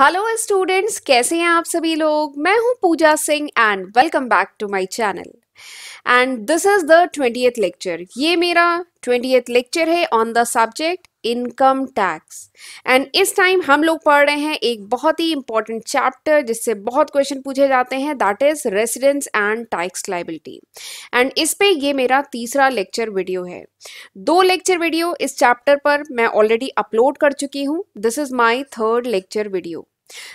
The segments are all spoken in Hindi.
हेलो स्टूडेंट्स कैसे हैं आप सभी लोग मैं हूं Pooja Singh and welcome back to my channel and this is the twenty lecture ये मेरा ट्वेंटी लेक्चर है on the subject income tax and इस टाइम हम लोग पढ़ रहे हैं एक बहुत ही इंपॉर्टेंट चैप्टर जिससे बहुत क्वेश्चन पूछे जाते हैं that is residence and tax liability and इस पे ये मेरा तीसरा लेक्चर वीडियो है दो लेक्चर वीडियो इस चैप्टर पर मैं ऑलरेडी अपलोड कर चुकी हूँ this is my third lecture video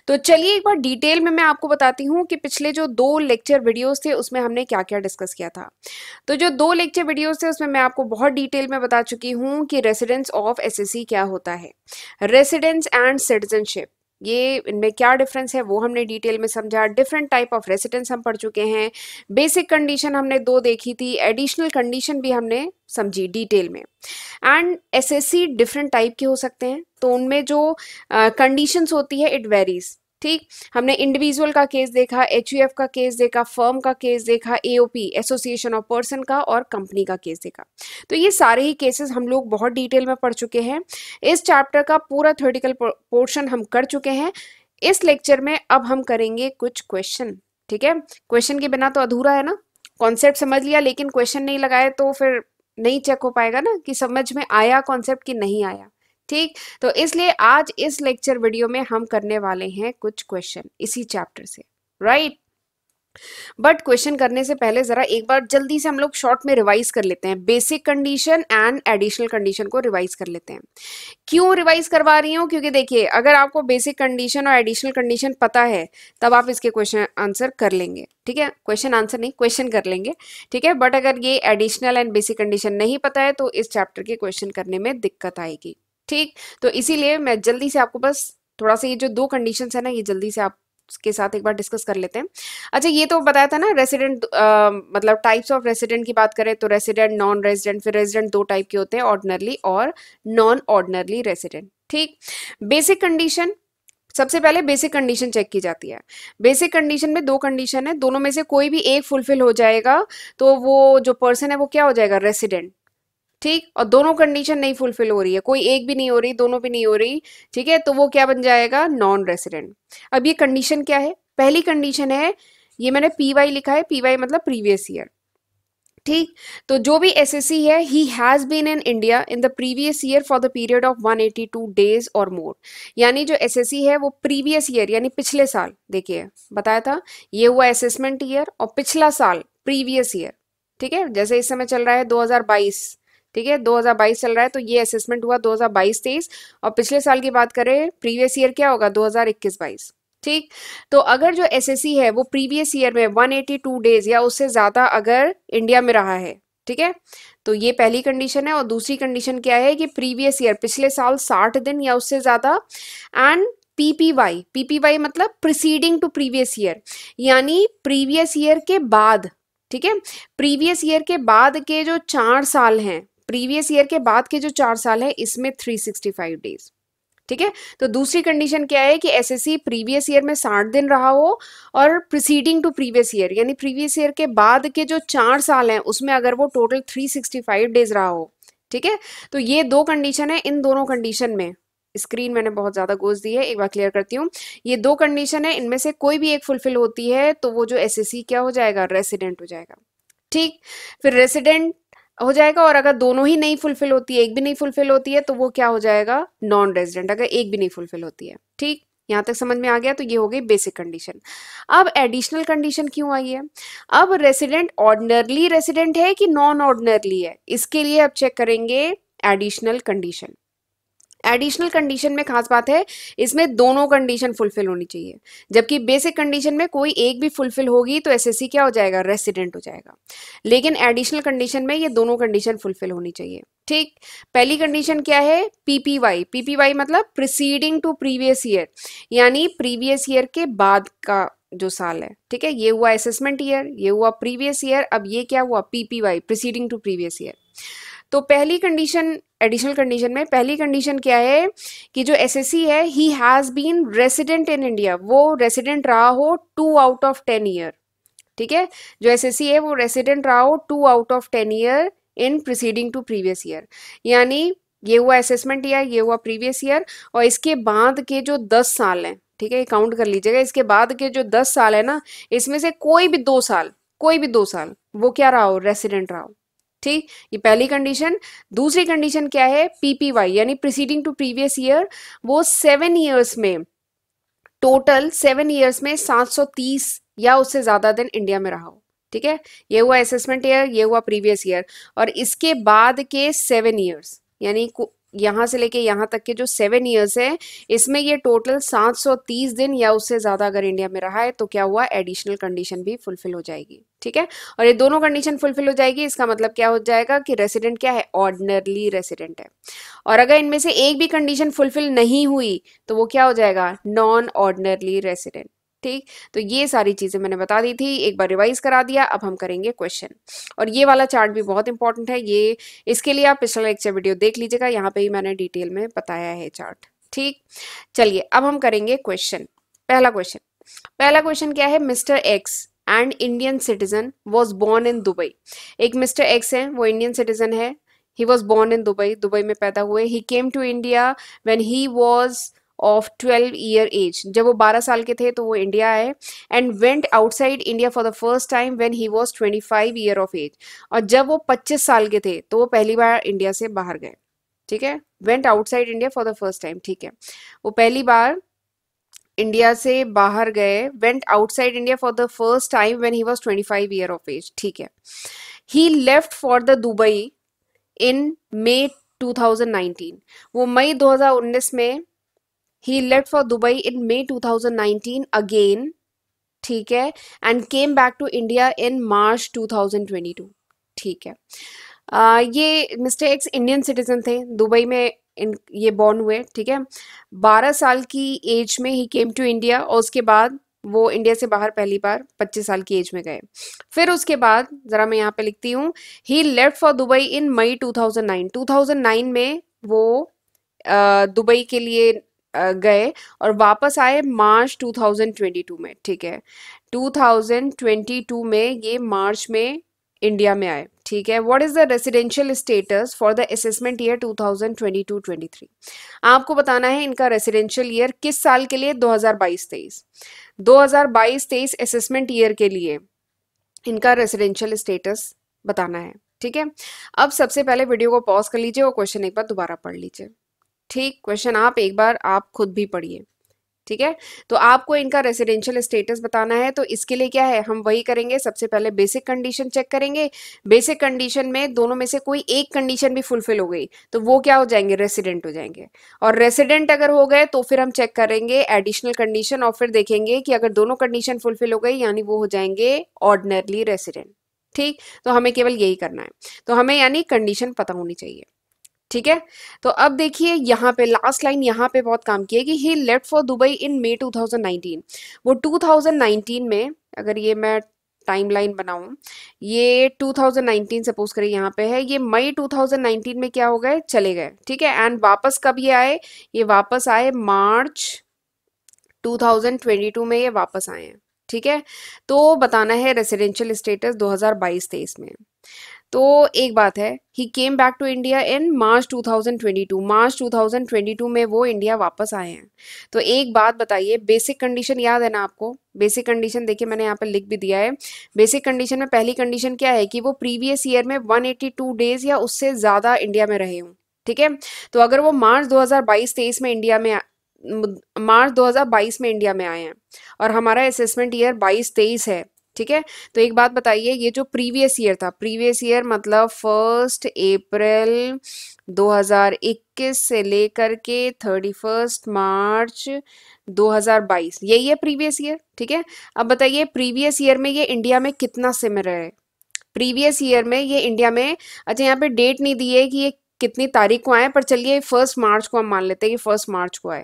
तो चलिए एक बार डिटेल में मैं आपको बताती हूँ कि पिछले जो दो लेक्चर वीडियोस थे उसमें हमने क्या क्या डिस्कस किया था तो जो दो लेक्चर वीडियोस थे उसमें मैं आपको बहुत डिटेल में बता चुकी हूँ कि रेसिडेंस ऑफ एसएससी क्या होता है रेसिडेंस एंड सिटीजनशिप ये इनमें क्या डिफरेंस है वो हमने डिटेल में समझा डिफरेंट टाइप ऑफ रेसिडेंस हम पढ़ चुके हैं बेसिक कंडीशन हमने दो देखी थी एडिशनल कंडीशन भी हमने समझी डिटेल में एंड एसएससी डिफरेंट टाइप के हो सकते हैं तो उनमें जो कंडीशंस uh, होती है इट वेरीज ठीक हमने इंडिविजुअल का केस देखा एच का केस देखा फर्म का केस देखा एओपी एसोसिएशन ऑफ पर्सन का और कंपनी का केस देखा तो ये सारे ही केसेस हम लोग बहुत डिटेल में पढ़ चुके हैं इस चैप्टर का पूरा थ्योरेटिकल पोर्शन हम कर चुके हैं इस लेक्चर में अब हम करेंगे कुछ क्वेश्चन ठीक है क्वेश्चन के बिना तो अधूरा है ना कॉन्सेप्ट समझ लिया लेकिन क्वेश्चन नहीं लगाए तो फिर नहीं चेक हो पाएगा ना कि समझ में आया कॉन्सेप्ट कि नहीं आया ठीक तो इसलिए आज इस लेक्चर वीडियो में हम करने वाले हैं कुछ क्वेश्चन इसी चैप्टर से राइट बट क्वेश्चन करने से पहले जरा एक बार जल्दी से हम लोग शॉर्ट में रिवाइज कर लेते हैं basic condition and additional condition को रिवाइज कर लेते हैं क्यों रिवाइज करवा रही हूं क्योंकि देखिए अगर आपको बेसिक कंडीशन और एडिशनल कंडीशन पता है तब आप इसके क्वेश्चन आंसर कर लेंगे ठीक है क्वेश्चन आंसर नहीं क्वेश्चन कर लेंगे ठीक है बट अगर ये एडिशनल एंड बेसिक कंडीशन नहीं पता है तो इस चैप्टर के क्वेश्चन करने में दिक्कत आएगी ठीक तो इसीलिए मैं जल्दी से आपको बस थोड़ा सा ये जो दो कंडीशंस है ना ये जल्दी से आप के साथ एक बार डिस्कस कर लेते हैं अच्छा ये तो बताया था ना रेसिडेंट मतलब टाइप्स ऑफ रेसिडेंट की बात करें तो रेसिडेंट नॉन रेजिडेंट फिर रेजिडेंट दो टाइप के होते हैं ऑर्डनरली और नॉन ऑर्डनरली रेसिडेंट ठीक बेसिक कंडीशन सबसे पहले बेसिक कंडीशन चेक की जाती है बेसिक कंडीशन में दो कंडीशन है दोनों में से कोई भी एक फुलफिल हो जाएगा तो वो जो पर्सन है वो क्या हो जाएगा रेसिडेंट ठीक और दोनों कंडीशन नहीं फुलफिल हो रही है कोई एक भी नहीं हो रही दोनों भी नहीं हो रही ठीक है तो वो क्या बन जाएगा नॉन रेसिडेंट अब ये कंडीशन क्या है पहली कंडीशन है ये मैंने पीवाई लिखा है पीवाई मतलब प्रीवियस ईयर ठीक तो जो भी एसएससी है he has been in India in the previous year for the period of 182 days or more यानी जो एसएससी है वो प्रीवियस ईयर यानी पिछले साल देखिए बताया था ये हुआ असेसमेंट ईयर और पिछला साल प्रीवियस ईयर ठीक है जैसे इस समय चल रहा है 2022 ठीक है 2022 चल रहा है तो ये असेसमेंट हुआ 2022-23 और पिछले साल की बात करें प्रीवियस ईयर क्या होगा 2021-22 ठीक तो अगर जो एस है वो प्रीवियस ईयर में 182 डेज या उससे ज़्यादा अगर इंडिया में रहा है ठीक है तो ये पहली कंडीशन है और दूसरी कंडीशन क्या है कि प्रीवियस ईयर पिछले साल 60 दिन या उससे ज़्यादा एंड पीपीवाई पीपीवाई मतलब प्रिसीडिंग टू प्रीवियस ईयर यानी प्रीवियस ईयर के बाद ठीक है प्रीवियस ईयर के बाद के जो चार साल हैं प्रीवियस ईयर के बाद के जो चार साल है इसमें 365 डेज ठीक है तो दूसरी कंडीशन क्या है कि एसएससी प्रीवियस ईयर में साठ दिन रहा हो और प्रिसीडिंग टू प्रीवियस ईयर यानी प्रीवियस ईयर के बाद के जो चार साल हैं उसमें अगर वो टोटल 365 डेज रहा हो ठीक है तो ये दो कंडीशन है इन दोनों कंडीशन में स्क्रीन मैंने बहुत ज़्यादा गोज दी है एक बार क्लियर करती हूँ ये दो कंडीशन है इनमें से कोई भी एक फुलफिल होती है तो वो जो एस क्या हो जाएगा रेसिडेंट हो जाएगा ठीक फिर रेसिडेंट हो जाएगा और अगर दोनों ही नहीं फुलफिल होती है एक भी नहीं फुलफिल होती है तो वो क्या हो जाएगा नॉन रेजिडेंट अगर एक भी नहीं फुलफिल होती है ठीक यहाँ तक समझ में आ गया तो ये हो गई बेसिक कंडीशन अब एडिशनल कंडीशन क्यों आई है अब रेसिडेंट ऑर्डनरली रेसिडेंट है कि नॉन ऑर्डनरली है इसके लिए अब चेक करेंगे एडिशनल कंडीशन एडिशनल कंडीशन में खास बात है इसमें दोनों कंडीशन फुलफिल होनी चाहिए जबकि बेसिक कंडीशन में कोई एक भी फुलफिल होगी तो एसएससी क्या हो जाएगा रेसिडेंट हो जाएगा लेकिन एडिशनल कंडीशन में ये दोनों कंडीशन फुलफिल होनी चाहिए ठीक पहली कंडीशन क्या है पीपीवाई पीपीवाई मतलब प्रिसीडिंग टू प्रीवियस ईयर यानी प्रीवियस ईयर के बाद का जो साल है ठीक है ये हुआ असेसमेंट ईयर ये हुआ प्रीवियस ईयर अब ये क्या हुआ PPY preceding to previous year तो पहली कंडीशन एडिशनल कंडीशन में पहली कंडीशन क्या है कि जो एसएससी है he has been resident in India वो रेसिडेंट रहा हो two out of ten year ठीक है जो एसएससी है वो रेसिडेंट रहा हो two out of ten year in preceding to previous year यानी ये हुआ असेसमेंट या ये हुआ प्रीवियस ईयर और इसके बाद के जो दस साल हैं ठीक है ये काउंट कर लीजिएगा इसके बाद के जो दस साल है ना इसमें से कोई भी दो साल कोई भी दो साल वो क्या रहा हो रेसिडेंट रहा हो ठीक ये पहली कंडीशन दूसरी कंडीशन क्या है पीपीवाई यानी प्रिसीडिंग टू प्रीवियस ईयर वो सेवन ईयर्स में टोटल सेवन ईयर्स में 730 या उससे ज्यादा दिन इंडिया में रहा हो ठीक है ये हुआ असेसमेंट ईयर ये हुआ प्रीवियस ईयर और इसके बाद के सेवन ईयर्स यानी यहाँ से लेके यहाँ तक के जो सेवन ईयर्स है इसमें ये टोटल 730 दिन या उससे ज़्यादा अगर इंडिया में रहा है तो क्या हुआ एडिशनल कंडीशन भी फुलफिल हो जाएगी ठीक है और ये दोनों कंडीशन फुलफिल हो जाएगी इसका मतलब क्या हो जाएगा कि रेसिडेंट क्या है ऑर्डनरली रेसिडेंट है और अगर इनमें से एक भी कंडीशन फुलफिल नहीं हुई तो वो क्या हो जाएगा नॉन ऑर्डनरली रेसिडेंट ठीक तो ये सारी चीज़ें मैंने बता दी थी एक बार रिवाइज करा दिया अब हम करेंगे क्वेश्चन और ये वाला चार्ट भी बहुत इंपॉर्टेंट है ये इसके लिए आप पिछला लेक्चर वीडियो देख लीजिएगा यहाँ पे ही मैंने डिटेल में बताया है चार्ट ठीक चलिए अब हम करेंगे क्वेश्चन पहला क्वेश्चन पहला क्वेश्चन क्या है mister X and Indian citizen was born in Dubai एक मिस्टर एक्स है वो इंडियन सिटीजन है he was born in Dubai Dubai में पैदा हुए he came to India when he was of twelve year age जब वो बारह साल के थे तो वो इंडिया आए and went outside India for the first time when he was twenty five year of age और जब वो पच्चीस साल के थे तो वो पहली बार इंडिया से बाहर गए ठीक है went outside India for the first time ठीक है वो पहली बार इंडिया से बाहर गए went outside India for the first time when he was twenty five year of age ठीक है he left for the Dubai in May two thousand nineteen वो मई दो हजार उन्नीस में he left for Dubai in dubai two thousand nineteen again ठीक है and came back to India in March two ठीक है आ, ये मिस्टर एक्स इंडियन सिटीजन थे दुबई में इन ये बॉर्न हुए ठीक है बारह साल की एज में ही केम टू इंडिया और उसके बाद वो इंडिया से बाहर पहली बार पच्चीस साल की एज में गए फिर उसके बाद ज़रा मैं यहाँ पे लिखती हूँ he left for Dubai in May two two thousand nine thousand nine में वो दुबई के लिए गए और वापस आए मार्च 2022 में ठीक है 2022 में ये मार्च में इंडिया में आए ठीक है what is the residential status for the assessment year 2022-23 आपको बताना है इनका रेसिडेंशियल ईयर किस साल के लिए 2022-23 2022-23 असेसमेंट ईयर के लिए इनका रेसिडेंशियल स्टेटस बताना है ठीक है अब सबसे पहले वीडियो को पॉज कर लीजिए और क्वेश्चन एक बार दोबारा पढ़ लीजिए ठीक क्वेश्चन आप एक बार आप खुद भी पढ़िए ठीक है तो आपको इनका रेसिडेंशियल स्टेटस बताना है तो इसके लिए क्या है हम वही करेंगे सबसे पहले बेसिक कंडीशन चेक करेंगे बेसिक कंडीशन में दोनों में से कोई एक कंडीशन भी फुलफिल हो गई तो वो क्या हो जाएंगे रेसिडेंट हो जाएंगे और रेसिडेंट अगर हो गए तो फिर हम चेक करेंगे एडिशनल कंडीशन और फिर देखेंगे कि अगर दोनों कंडीशन फुलफिल हो गई यानी वो हो जाएंगे ऑर्डनरली रेसिडेंट ठीक तो हमें केवल यही करना है तो हमें यानी कंडीशन पता होनी चाहिए ठीक है तो अब देखिए यहाँ पे लास्ट लाइन यहाँ पे बहुत काम किया कि he left for Dubai in May 2019 वो 2019 में अगर ये मैं टाइम लाइन बनाऊँ ये 2019 सपोज करें यहाँ पे है ये मई 2019 में क्या हो गए चले गए ठीक है एंड वापस कब ये आए ये वापस आए मार्च 2022 में ये वापस आए हैं ठीक है तो बताना है रेसिडेंशियल स्टेटस 2022 हजार में तो एक बात है he came back to India in March 2022 March 2022 में वो इंडिया वापस आए हैं तो एक बात बताइए बेसिक कंडीशन याद है ना आपको बेसिक कंडीशन देखिए मैंने यहाँ पर लिख भी दिया है बेसिक कंडीशन में पहली कंडीशन क्या है कि वो प्रीवियस ईयर में 182 डेज या उससे ज़्यादा इंडिया में रहे हूँ ठीक है तो अगर वो मार्च 2022 हज़ार में इंडिया में मार्च 2022 में इंडिया में आए हैं और हमारा असेसमेंट ईयर 22 23 है ठीक है तो एक बात बताइए ये जो प्रीवियस ईयर था प्रीवियस ईयर मतलब फर्स्ट अप्रैल 2021 से लेकर के थर्टी फर्स्ट मार्च 2022 यही है प्रीवियस ईयर ठीक है अब बताइए प्रीवियस ईयर में ये इंडिया में कितना सिम रहे प्रीवियस ईयर में ये इंडिया में अच्छा यहाँ पे डेट नहीं दी है कि ये कितनी तारीख को आए पर चलिए फर्स्ट मार्च को हम मान लेते हैं कि फर्स्ट मार्च को आए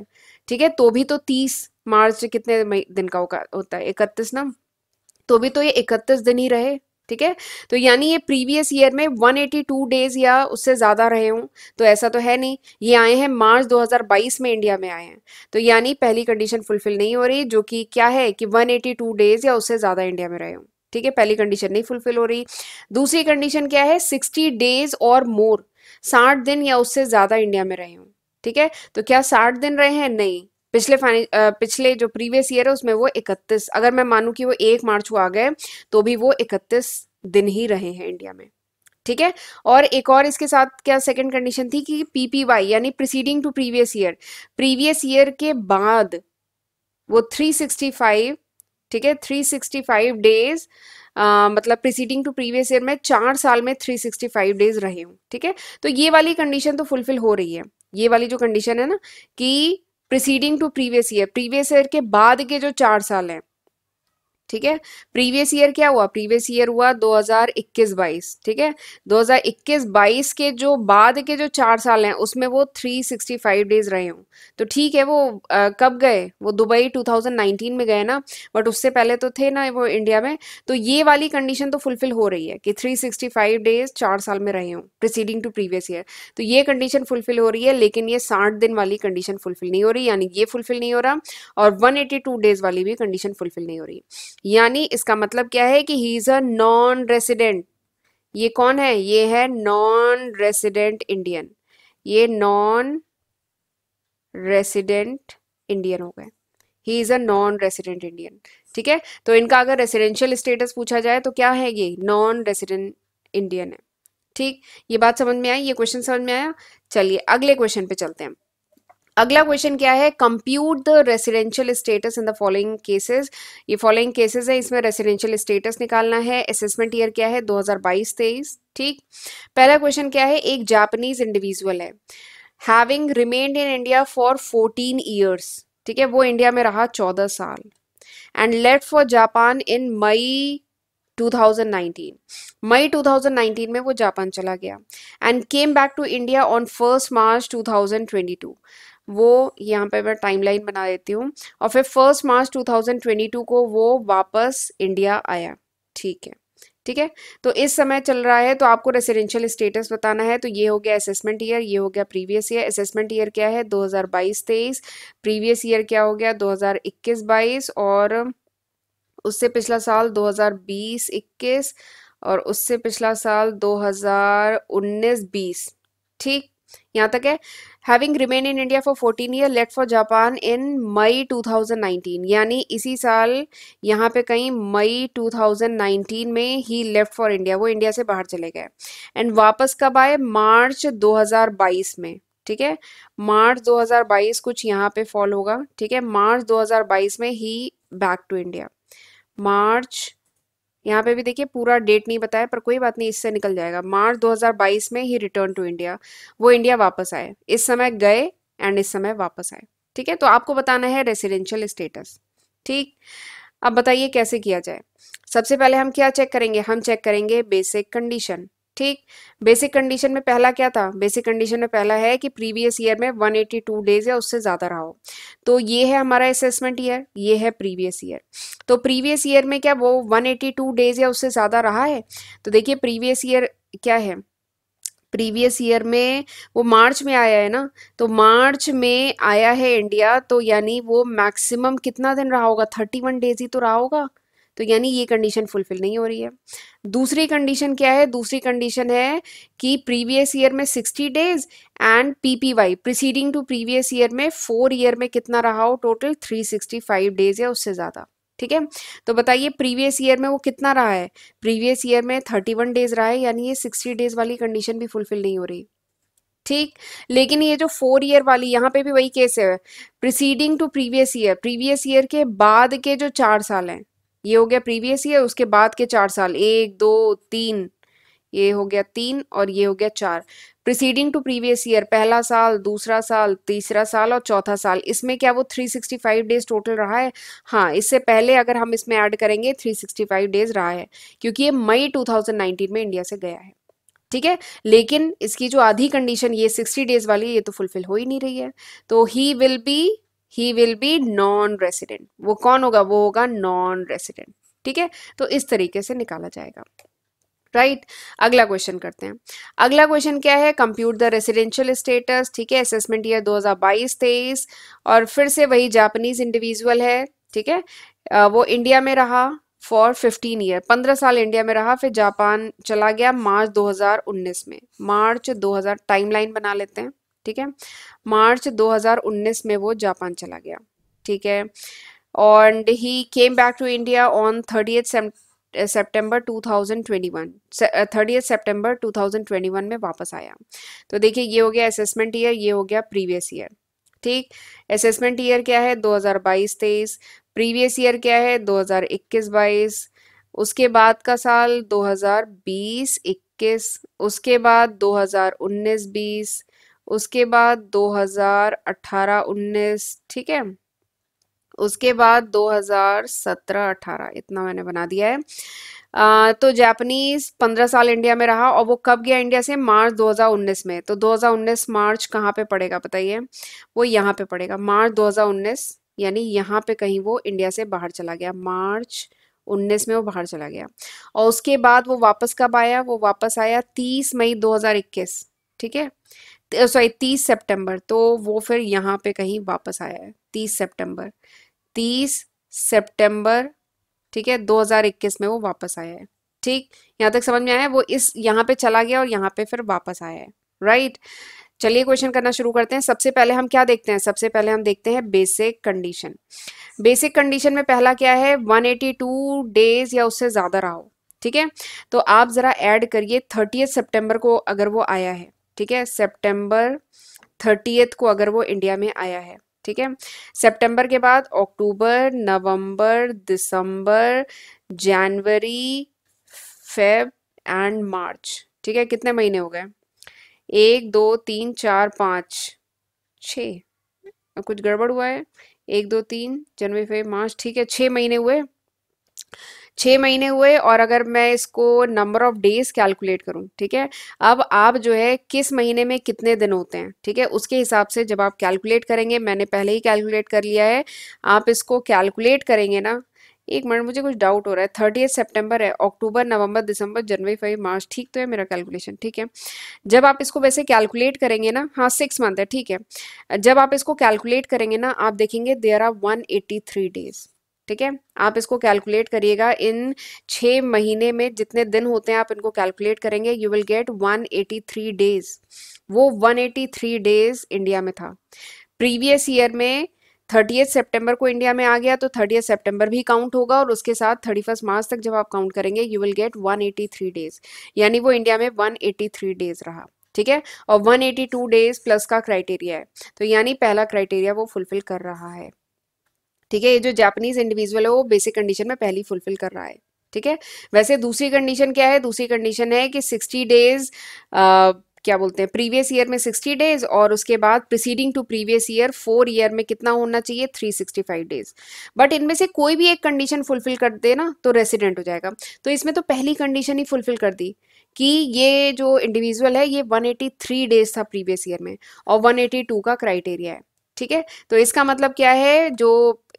ठीक है तो भी तो तीस मार्च कितने दिन का होता है इकतीस ना तो भी तो ये इकतीस दिन ही रहे ठीक है तो यानी ये प्रीवियस ईयर में 182 डेज या उससे ज़्यादा रहे हूँ तो ऐसा तो है नहीं ये आए हैं मार्च 2022 में इंडिया में आए हैं तो यानी पहली कंडीशन फुलफिल नहीं हो रही जो कि क्या है कि 182 डेज या उससे ज़्यादा इंडिया में रहे हूँ ठीक है पहली कंडीशन नहीं फुलफिल हो रही दूसरी कंडीशन क्या है सिक्सटी डेज और मोर साठ दिन या उससे ज़्यादा इंडिया में रहे हूँ ठीक है तो क्या साठ दिन रहे हैं नहीं पिछले फाइनें पिछले जो प्रीवियस ईयर है उसमें वो इकतीस अगर मैं मानूं कि वो एक मार्च को आ गए तो भी वो इकतीस दिन ही रहे हैं इंडिया में ठीक है और एक और इसके साथ क्या सेकंड कंडीशन थी कि पीपीवाई यानी preceding to previous year previous year के बाद वो 365 ठीक है 365 डेज मतलब प्रिसीडिंग टू प्रीवियस ईयर में चार साल में 365 डेज रहे हूँ ठीक है तो ये वाली कंडीशन तो फुलफिल हो रही है ये वाली जो कंडीशन है ना कि preceding to previous year previous year के बाद के जो चार साल हैं ठीक है प्रीवियस ईयर क्या हुआ प्रीवियस ईयर हुआ 2021-22 ठीक है 2021-22 के जो बाद के जो चार साल हैं उसमें वो 365 डेज रहे हूँ तो ठीक है वो आ, कब गए वो दुबई 2019 में गए ना बट उससे पहले तो थे ना वो इंडिया में तो ये वाली कंडीशन तो फुलफिल हो रही है कि 365 डेज चार साल में रहे हूँ प्रिसीडिंग टू प्रीवियस ईयर तो ये कंडीशन फुलफिल हो रही है लेकिन ये साठ दिन वाली कंडीशन फुलफिल नहीं हो रही यानी ये फुलफिल नहीं हो रहा और वन डेज वाली भी कंडीशन फुलफिल नहीं हो रही यानी इसका मतलब क्या है कि he is a non resident ये कौन है ये है नॉन रेसिडेंट इंडियन ये नॉन रेसिडेंट इंडियन हो गए he is a non resident Indian ठीक है तो इनका अगर रेसिडेंशियल स्टेटस पूछा जाए तो क्या है ये नॉन रेसिडेंट इंडियन है ठीक ये बात समझ में आई ये क्वेश्चन समझ में आया चलिए अगले क्वेश्चन पे चलते हैं अगला क्वेश्चन क्या है compute the residential status in the following cases ये फॉलोइंग केसेस है इसमें रेसिडेंशियल स्टेटस निकालना है असेसमेंट ईयर क्या है 2022 हजार ठीक पहला क्वेश्चन क्या है एक जापानीज इंडिविजुअल है having remained in India for 14 years ठीक है वो इंडिया में रहा चौदह साल and left for Japan in May 2019 मई 2019 में वो जापान चला गया and came back to India on first March 2022 वो यहाँ पे मैं टाइमलाइन बना देती हूँ और फिर फर्स्ट मार्च 2022 को वो वापस इंडिया आया ठीक है ठीक है तो इस समय चल रहा है तो आपको रेसिडेंशियल स्टेटस बताना है तो ये हो गया असेसमेंट ईयर ये हो गया प्रीवियस ईयर असेसमेंट ईयर क्या है 2022-23 प्रीवियस ईयर क्या हो गया 2021-22 और उससे पिछला साल 2020-21 और उससे पिछला साल 2019-20 ठीक यहाँ तक है having remain in India for fourteen year left for Japan in May two thousand nineteen यानी इसी साल यहाँ पे कहीं मई टू थाउजेंड नाइनटीन में ही लेफ्ट फॉर इंडिया वो इंडिया से बाहर चले गए एंड वापस कब आए मार्च दो हजार बाईस में ठीक है मार्च 2022 कुछ यहाँ पे फॉल होगा ठीक है मार्च 2022 में he back to India March यहाँ पे भी देखिए पूरा डेट नहीं बताया पर कोई बात नहीं इससे निकल जाएगा मार्च 2022 में ही रिटर्न टू इंडिया वो इंडिया वापस आए इस समय गए एंड इस समय वापस आए ठीक है तो आपको बताना है रेसिडेंशियल स्टेटस ठीक अब बताइए कैसे किया जाए सबसे पहले हम क्या चेक करेंगे हम चेक करेंगे बेसिक कंडीशन ठीक बेसिक कंडीशन में पहला क्या था बेसिक कंडीशन में पहला है कि प्रीवियस ईयर में 182 डेज या उससे ज़्यादा रहा हो तो ये है हमारा असेसमेंट ईयर ये है प्रीवियस ईयर तो प्रीवियस ईयर में क्या वो 182 डेज या उससे ज़्यादा रहा है तो देखिए प्रीवियस ईयर क्या है प्रीवियस ईयर में वो मार्च में आया है ना तो मार्च में आया है इंडिया तो यानी वो मैक्सिमम कितना दिन रहा होगा थर्टी वन डेज ही तो रहा होगा तो यानी ये कंडीशन फुलफिल नहीं हो रही है दूसरी कंडीशन क्या है दूसरी कंडीशन है कि प्रीवियस ईयर में sixty days and PPY preceding to previous year में फोर ईयर में कितना रहा हो total three sixty five days या उससे ज़्यादा ठीक है तो बताइए प्रीवियस ईयर में वो कितना रहा है प्रीवियस ईयर में थर्टी वन डेज रहा है यानी ये सिक्सटी डेज वाली कंडीशन भी फुलफिल नहीं हो रही ठीक लेकिन ये जो फोर ईयर वाली यहाँ पे भी वही केस है preceding to previous year previous year के बाद के जो चार साल हैं ये हो गया प्रीवियस ईयर उसके बाद के चार साल एक दो तीन ये हो गया तीन और ये हो गया चार प्रिसीडिंग टू प्रीवियस ईयर पहला साल दूसरा साल तीसरा साल और चौथा साल इसमें क्या वो 365 डेज टोटल रहा है हाँ इससे पहले अगर हम इसमें ऐड करेंगे 365 डेज रहा है क्योंकि ये मई 2019 में इंडिया से गया है ठीक है लेकिन इसकी जो आधी कंडीशन ये 60 डेज वाली ये तो फुलफिल हो ही नहीं रही है तो he will be he will be non resident वो कौन होगा वो होगा नॉन रेसिडेंट ठीक है तो इस तरीके से निकाला जाएगा राइट right? अगला क्वेश्चन करते हैं अगला क्वेश्चन क्या है कंप्यूट द रेसिडेंशियल स्टेटस ठीक है असेसमेंट ईयर 2022-23 और फिर से वही जापानीज इंडिविजुअल है ठीक है वो इंडिया में रहा फॉर 15 ईयर 15 साल इंडिया में रहा फिर जापान चला गया मार्च 2019 में मार्च 2000 टाइमलाइन बना लेते हैं ठीक है मार्च 2019 में वो जापान चला गया ठीक है and he and he came back to India on 30th sem- September 2021 30 सितंबर 2021 में वापस आया तो देखिए ये हो गया असेसमेंट ईयर ये हो गया प्रीवियस ईयर ठीक असेसमेंट ईयर क्या है 2022-23 प्रीवियस ईयर क्या है 2021-22 उसके बाद का साल 2020-21 उसके बाद 2019-20 उसके बाद 2018-19 ठीक है उसके बाद 2017-18 इतना मैंने बना दिया है आ, तो जापानीज 15 साल इंडिया में रहा और वो कब गया इंडिया से मार्च 2019 में तो 2019 मार्च कहाँ पे पड़ेगा बताइए वो यहाँ पे पड़ेगा मार्च 2019 यानी यहाँ पे कहीं वो इंडिया से बाहर चला गया मार्च 19 में वो बाहर चला गया और उसके बाद वो वापस कब आया वो वापस आया 30 मई 2021 ठीक है सॉरी तीस सितंबर तो वो फिर यहाँ पे कहीं वापस आया है तीस सितंबर तीस सितंबर ठीक है 2021 में वो वापस आया है ठीक यहाँ तक समझ में आया वो इस यहाँ पे चला गया और यहाँ पे फिर वापस आया है राइट चलिए क्वेश्चन करना शुरू करते हैं सबसे पहले हम क्या देखते हैं सबसे पहले हम देखते हैं बेसिक कंडीशन बेसिक कंडीशन में पहला क्या है 182 डेज या उससे ज़्यादा रहा हो ठीक है तो आप ज़रा ऐड करिए थर्टी सितंबर को अगर वो आया है ठीक है सेप्टेम्बर थर्टीएथ को अगर वो इंडिया में आया है ठीक है सितंबर के बाद अक्टूबर नवंबर दिसंबर जनवरी फेब एंड मार्च ठीक है कितने महीने हो गए एक दो तीन चार पाँच छ कुछ गड़बड़ हुआ है एक दो तीन जनवरी फेब मार्च ठीक है छः महीने हुए छः महीने हुए और अगर मैं इसको नंबर ऑफ डेज कैलकुलेट करूँ ठीक है अब आप जो है किस महीने में कितने दिन होते हैं ठीक है उसके हिसाब से जब आप कैलकुलेट करेंगे मैंने पहले ही कैलकुलेट कर लिया है आप इसको कैलकुलेट करेंगे ना एक मिनट मुझे कुछ डाउट हो रहा है थर्टी सितंबर है अक्टूबर नवंबर दिसंबर जनवरी फरवरी मार्च ठीक तो है मेरा कैलकुलेशन ठीक है जब आप इसको वैसे कैलकुलेट करेंगे ना हाँ सिक्स मंथ है ठीक है जब आप इसको कैलकुलेट करेंगे ना आप देखेंगे there are one eighty three days ठीक है आप इसको कैलकुलेट करिएगा इन छः महीने में जितने दिन होते हैं आप इनको कैलकुलेट करेंगे यू विल गेट 183 डेज वो 183 डेज इंडिया में था प्रीवियस ईयर में थर्टी सितंबर को इंडिया में आ गया तो थर्टी सितंबर भी काउंट होगा और उसके साथ थर्टी फर्स्ट मार्च तक जब आप काउंट करेंगे यू विल गेट 183 डेज यानी वो इंडिया में 183 डेज रहा ठीक है और 182 डेज प्लस का क्राइटेरिया है तो यानी पहला क्राइटेरिया वो फुलफिल कर रहा है ठीक है ये जो जापानीज इंडिविजुअल है वो बेसिक कंडीशन में पहली फुलफिल कर रहा है ठीक है वैसे दूसरी कंडीशन क्या है दूसरी कंडीशन है कि सिक्सटी डेज क्या बोलते हैं प्रीवियस ईयर में सिक्सटी डेज और उसके बाद preceding to previous year four year में कितना होना चाहिए three sixty five days but इनमें से कोई भी एक कंडीशन फुलफिल कर दे ना तो रेसिडेंट हो जाएगा तो इसमें तो पहली कंडीशन ही फुलफिल कर दी कि ये जो इंडिविजुअल है ये वन एटी थ्री डेज था प्रीवियस ईयर में और वन एटी टू का क्राइटेरिया है ठीक है तो इसका मतलब क्या है जो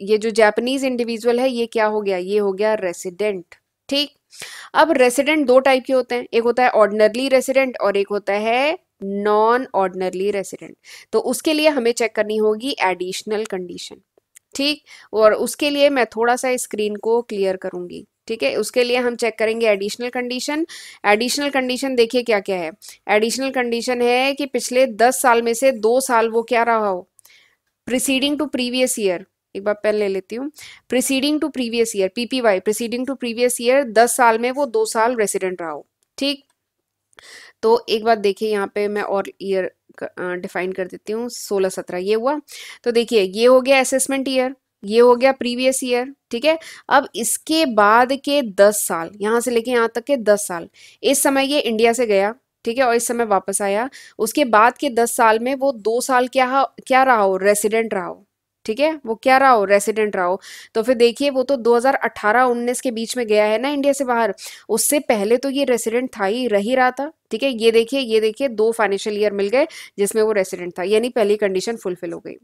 ये जो जापानीज इंडिविजुअल है ये क्या हो गया ये हो गया रेसिडेंट ठीक अब रेसिडेंट दो टाइप के होते हैं एक होता है ऑर्डनरली रेसिडेंट और एक होता है नॉन ऑर्डनरली रेसिडेंट तो उसके लिए हमें चेक करनी होगी एडिशनल कंडीशन ठीक और उसके लिए मैं थोड़ा सा स्क्रीन को क्लियर करूंगी ठीक है उसके लिए हम चेक करेंगे एडिशनल कंडीशन एडिशनल कंडीशन देखिए क्या क्या है एडिशनल कंडीशन है कि पिछले दस साल में से दो साल वो क्या रहा हो प्रिसीडिंग टू प्रीवियस ईयर एक बार पेन ले लेती हूँ preceding to previous year PPY preceding to previous year दस साल में वो दो साल रेसिडेंट रहा हो ठीक तो एक बार देखिए यहाँ पे मैं और ईयर डिफाइन कर देती हूँ सोलह सत्रह ये हुआ तो देखिए ये हो गया असेसमेंट ईयर ये हो गया प्रीवियस ईयर ठीक है अब इसके बाद के दस साल यहाँ से लेके यहाँ तक के दस साल इस समय ये इंडिया से गया ठीक है और इस समय वापस आया उसके बाद के दस साल में वो दो साल क्या क्या रहा हो रेसिडेंट रहा हो ठीक है वो क्या रहा हो रेसिडेंट रहा हो तो फिर देखिए वो तो 2018-19 के बीच में गया है ना इंडिया से बाहर उससे पहले तो ये रेसिडेंट था ही रह ही रहा था ठीक है ये देखिए ये देखिए दो फाइनेंशियल ईयर मिल गए जिसमें वो रेसिडेंट था यानी पहली कंडीशन फुलफिल हो गई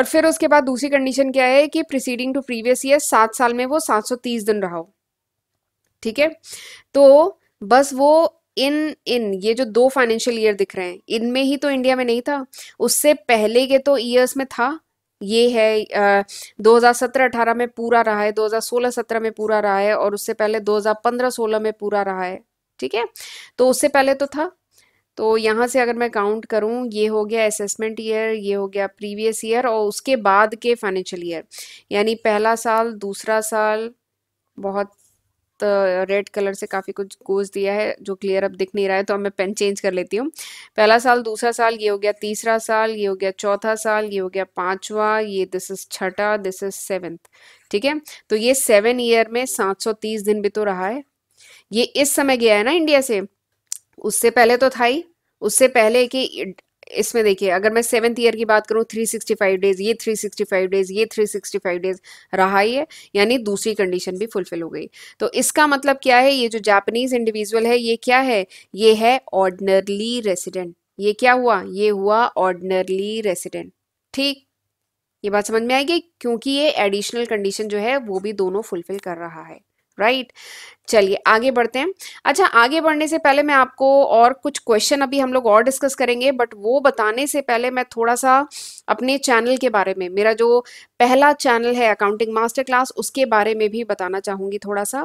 और फिर उसके बाद दूसरी कंडीशन क्या है कि प्रिसीडिंग टू प्रीवियस ईयर सात साल में वो सात दिन रहा हो ठीक है तो बस वो इन इन ये जो दो फाइनेंशियल ईयर दिख रहे हैं इनमें ही तो इंडिया में नहीं था उससे पहले के तो ईयर्स में था ये है दो हज़ार सत्रह अठारह में पूरा रहा है दो हज़ार सोलह सत्रह में पूरा रहा है और उससे पहले दो हज़ार पंद्रह सोलह में पूरा रहा है ठीक है तो उससे पहले तो था तो यहाँ से अगर मैं काउंट करूँ ये हो गया असेसमेंट ईयर ये हो गया प्रीवियस ईयर और उसके बाद के फाइनेंशियल ईयर यानी पहला साल दूसरा साल बहुत रेड कलर से काफ़ी कुछ कोज दिया है जो क्लियर अब दिख नहीं रहा है तो अब मैं पेन चेंज कर लेती हूँ पहला साल दूसरा साल ये हो गया तीसरा साल ये हो गया चौथा साल ये हो गया पाँचवा ये दिस इज़ छठा दिस इज़ सेवेंथ ठीक है तो ये सेवन ईयर में सात दिन भी तो रहा है ये इस समय गया है ना इंडिया से उससे पहले तो था ही उससे पहले कि इसमें देखिए अगर मैं सेवन्थ ईयर की बात करूँ थ्री सिक्सटी फाइव डेज ये थ्री सिक्सटी फाइव डेज ये थ्री फाइव डेज रहा ही है यानी दूसरी कंडीशन भी फुलफिल हो गई तो इसका मतलब क्या है ये जो जापानीज इंडिविजुअल है ये क्या है ये है ऑर्डनरली रेसिडेंट ये क्या हुआ ये हुआ ऑर्डनरली रेसिडेंट ठीक ये बात समझ में आएगी क्योंकि ये एडिशनल कंडीशन जो है वो भी दोनों फुलफिल कर रहा है राइट चलिए आगे बढ़ते हैं अच्छा आगे बढ़ने से पहले मैं आपको और कुछ क्वेश्चन अभी हम लोग और डिस्कस करेंगे बट वो बताने से पहले मैं थोड़ा सा अपने चैनल के बारे में मेरा जो पहला चैनल है अकाउंटिंग मास्टर क्लास उसके बारे में भी बताना चाहूँगी थोड़ा सा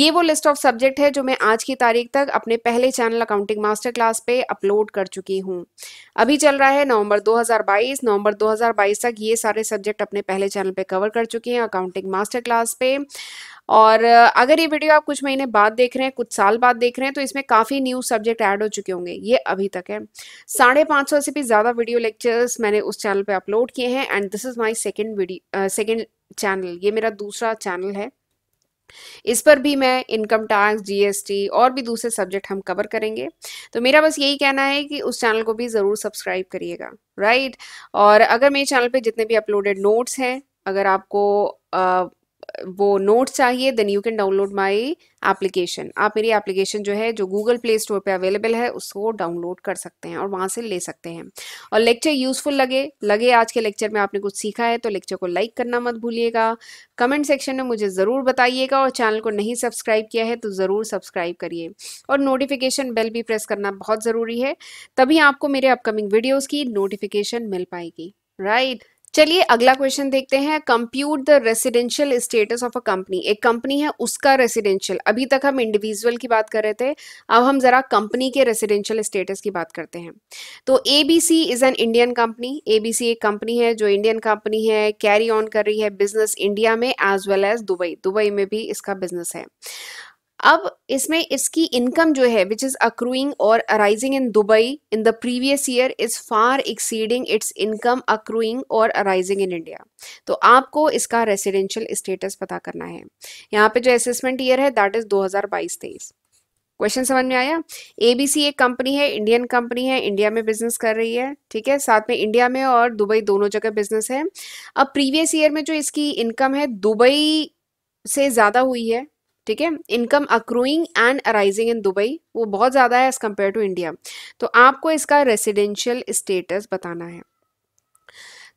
ये वो लिस्ट ऑफ सब्जेक्ट है जो मैं आज की तारीख तक अपने पहले चैनल अकाउंटिंग मास्टर क्लास पे अपलोड कर चुकी हूँ अभी चल रहा है नवंबर 2022 नवंबर 2022 तक ये सारे सब्जेक्ट अपने पहले चैनल पे कवर कर चुके हैं अकाउंटिंग मास्टर क्लास पे और अगर ये वीडियो आप कुछ महीने बाद देख रहे हैं कुछ साल बाद देख रहे हैं तो इसमें काफ़ी न्यू सब्जेक्ट ऐड हो चुके होंगे ये अभी तक है साढ़े पाँच सौ से भी ज़्यादा वीडियो लेक्चर्स मैंने उस चैनल पर अपलोड किए हैं and this is my second video second channel ये मेरा दूसरा चैनल है इस पर भी मैं इनकम टैक्स जीएसटी और भी दूसरे सब्जेक्ट हम कवर करेंगे तो मेरा बस यही कहना है कि उस चैनल को भी ज़रूर सब्सक्राइब करिएगा राइट और अगर मेरे चैनल पर जितने भी अपलोडेड नोट्स हैं अगर आपको आ, वो नोट चाहिए then you can download my application आप मेरी एप्लीकेशन जो है जो गूगल प्ले स्टोर पर अवेलेबल है उसको डाउनलोड कर सकते हैं और वहाँ से ले सकते हैं और लेक्चर यूज़फुल लगे लगे आज के लेक्चर में आपने कुछ सीखा है तो लेक्चर को लाइक करना मत भूलिएगा कमेंट सेक्शन में मुझे ज़रूर बताइएगा और चैनल को नहीं सब्सक्राइब किया है तो ज़रूर सब्सक्राइब करिए और नोटिफिकेशन बेल भी प्रेस करना बहुत ज़रूरी है तभी आपको मेरे अपकमिंग वीडियोज़ की नोटिफिकेशन मिल पाएगी राइट right? चलिए अगला क्वेश्चन देखते हैं compute the residential status of a company एक कंपनी है उसका रेसिडेंशियल अभी तक हम इंडिविजुअल की बात कर रहे थे अब हम जरा कंपनी के रेसिडेंशियल स्टेटस की बात करते हैं तो A B C is an Indian company A B C एक कंपनी है जो इंडियन कंपनी है कैरी ऑन कर रही है बिजनेस इंडिया में as well as Dubai Dubai में भी इसका बिजनेस है अब इसमें इसकी इनकम जो है which is accruing or arising in Dubai in the previous year is far exceeding its income accruing or arising in India तो आपको इसका रेसिडेंशियल स्टेटस पता करना है यहाँ पे जो असेसमेंट ईयर है दैट इज़ दो हज़ार बाईस तेईस क्वेश्चन समझ में आया एबीसी एक कंपनी है इंडियन कंपनी है इंडिया में बिजनेस कर रही है ठीक है साथ में इंडिया में और दुबई दोनों जगह बिजनेस है अब प्रीवियस ईयर में जो इसकी इनकम है दुबई से ज़्यादा हुई है ठीक है income accruing and arising in Dubai वो बहुत ज़्यादा है एज़ कम्पेयर टू इंडिया तो आपको इसका रेसिडेंशियल स्टेटस बताना है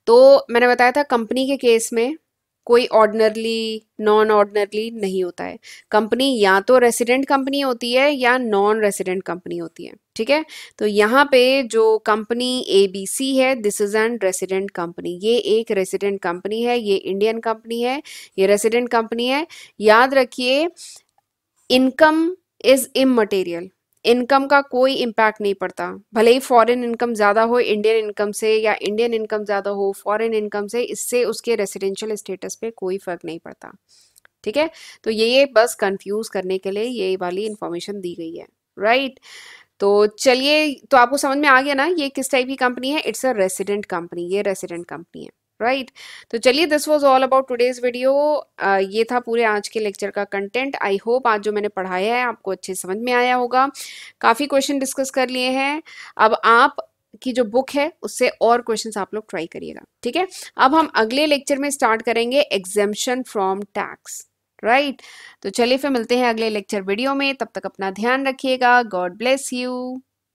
तो मैंने बताया था कंपनी के केस में कोई ऑर्डनरली नॉन ऑर्डनरली नहीं होता है कंपनी या तो रेसिडेंट कंपनी होती है या नॉन रेसिडेंट कंपनी होती है ठीक है तो यहाँ पे जो कंपनी ए बी सी है this is an resident company ये एक रेसिडेंट कंपनी है ये इंडियन कंपनी है ये रेसिडेंट कंपनी है याद रखिए इनकम इज इमटेरियल इनकम का कोई इम्पैक्ट नहीं पड़ता भले ही फॉरेन इनकम ज़्यादा हो इंडियन इनकम से या इंडियन इनकम ज़्यादा हो फॉरेन इनकम से इससे उसके रेसिडेंशियल स्टेटस पे कोई फ़र्क नहीं पड़ता ठीक है तो ये ये बस कंफ्यूज करने के लिए ये वाली इन्फॉर्मेशन दी गई है राइट तो चलिए तो आपको समझ में आ गया ना ये किस टाइप की कंपनी है इट्स अ रेसिडेंट कंपनी ये रेसिडेंट कंपनी है राइट right? तो चलिए this was all about today's video ये था पूरे आज के लेक्चर का कंटेंट आई होप आज जो मैंने पढ़ाया है आपको अच्छे समझ में आया होगा काफ़ी क्वेश्चन डिस्कस कर लिए हैं अब आप की जो बुक है उससे और क्वेश्चंस आप लोग ट्राई करिएगा ठीक है अब हम अगले लेक्चर में स्टार्ट करेंगे एग्जेम्पन फ्रॉम टैक्स राइट तो चलिए फिर मिलते हैं अगले लेक्चर वीडियो में तब तक अपना ध्यान रखिएगा गॉड ब्लेस यू